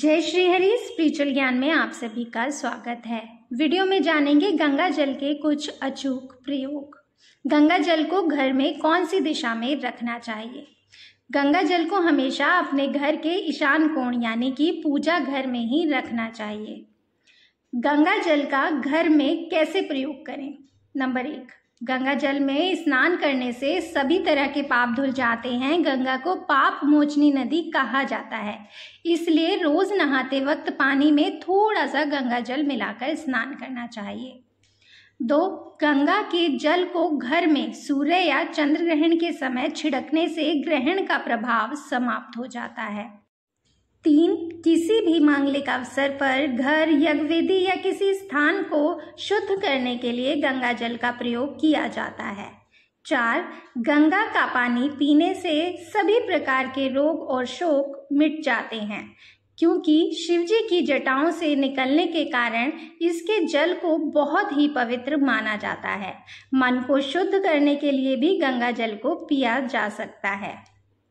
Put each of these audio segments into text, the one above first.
जय श्री हरि स्पिरिचुअल ज्ञान में आप सभी का स्वागत है वीडियो में जानेंगे गंगा जल के कुछ अचूक प्रयोग गंगा जल को घर में कौन सी दिशा में रखना चाहिए गंगा जल को हमेशा अपने घर के ईशान कोण यानी कि पूजा घर में ही रखना चाहिए गंगा जल का घर में कैसे प्रयोग करें नंबर एक गंगा जल में स्नान करने से सभी तरह के पाप धुल जाते हैं गंगा को पाप मोचनी नदी कहा जाता है इसलिए रोज नहाते वक्त पानी में थोड़ा सा गंगा जल मिलाकर स्नान करना चाहिए दो गंगा के जल को घर में सूर्य या चंद्र ग्रहण के समय छिड़कने से ग्रहण का प्रभाव समाप्त हो जाता है तीन किसी भी मांगलिक अवसर पर घर यज्ञवेदी या किसी स्थान को शुद्ध करने के लिए गंगा जल का प्रयोग किया जाता है चार गंगा का पानी पीने से सभी प्रकार के रोग और शोक मिट जाते हैं क्योंकि शिवजी की जटाओं से निकलने के कारण इसके जल को बहुत ही पवित्र माना जाता है मन को शुद्ध करने के लिए भी गंगा जल को पिया जा सकता है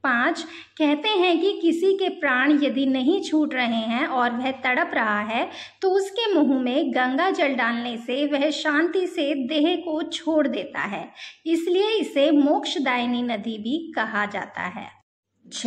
पाँच कहते हैं कि किसी के प्राण यदि नहीं छूट रहे हैं और वह तड़प रहा है तो उसके मुंह में गंगा जल डालने से वह शांति से देह को छोड़ देता है इसलिए इसे मोक्षदायिनी नदी भी कहा जाता है छ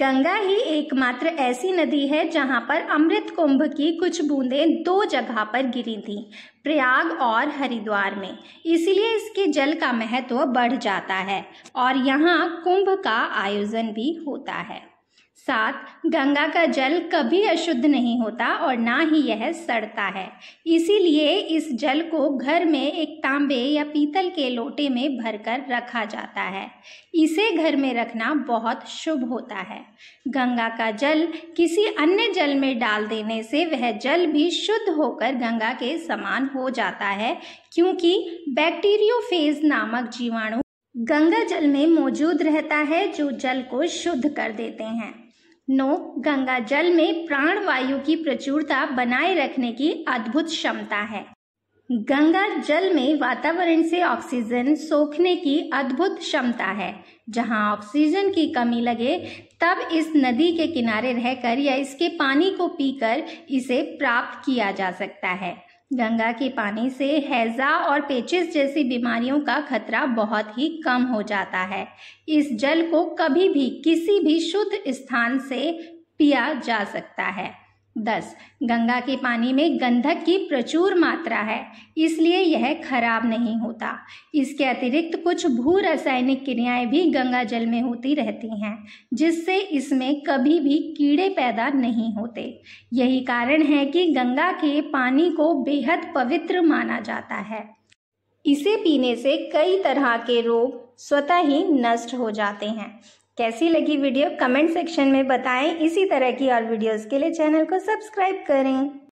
गंगा ही एकमात्र ऐसी नदी है जहां पर अमृत कुंभ की कुछ बूंदें दो जगह पर गिरी थी प्रयाग और हरिद्वार में इसलिए इसके जल का महत्व बढ़ जाता है और यहाँ कुंभ का आयोजन भी होता है साथ गंगा का जल कभी अशुद्ध नहीं होता और ना ही यह सड़ता है इसीलिए इस जल को घर में एक तांबे या पीतल के लोटे में भरकर रखा जाता है इसे घर में रखना बहुत शुभ होता है गंगा का जल किसी अन्य जल में डाल देने से वह जल भी शुद्ध होकर गंगा के समान हो जाता है क्योंकि बैक्टीरियोफेज नामक जीवाणु गंगा जल में मौजूद रहता है जो जल को शुद्ध कर देते हैं नौ गंगा जल में प्राण वायु की प्रचुरता बनाए रखने की अद्भुत क्षमता है गंगा जल में वातावरण से ऑक्सीजन सोखने की अद्भुत क्षमता है जहां ऑक्सीजन की कमी लगे तब इस नदी के किनारे रहकर या इसके पानी को पीकर इसे प्राप्त किया जा सकता है गंगा के पानी से हैज़ा और पेचिस जैसी बीमारियों का खतरा बहुत ही कम हो जाता है इस जल को कभी भी किसी भी शुद्ध स्थान से पिया जा सकता है दस गंगा के पानी में गंधक की प्रचुर मात्रा है इसलिए यह खराब नहीं होता इसके अतिरिक्त कुछ भू रासायनिक क्रियाएं भी गंगा जल में होती रहती हैं जिससे इसमें कभी भी कीड़े पैदा नहीं होते यही कारण है कि गंगा के पानी को बेहद पवित्र माना जाता है इसे पीने से कई तरह के रोग स्वतः ही नष्ट हो जाते हैं कैसी लगी वीडियो कमेंट सेक्शन में बताएं इसी तरह की और वीडियोस के लिए चैनल को सब्सक्राइब करें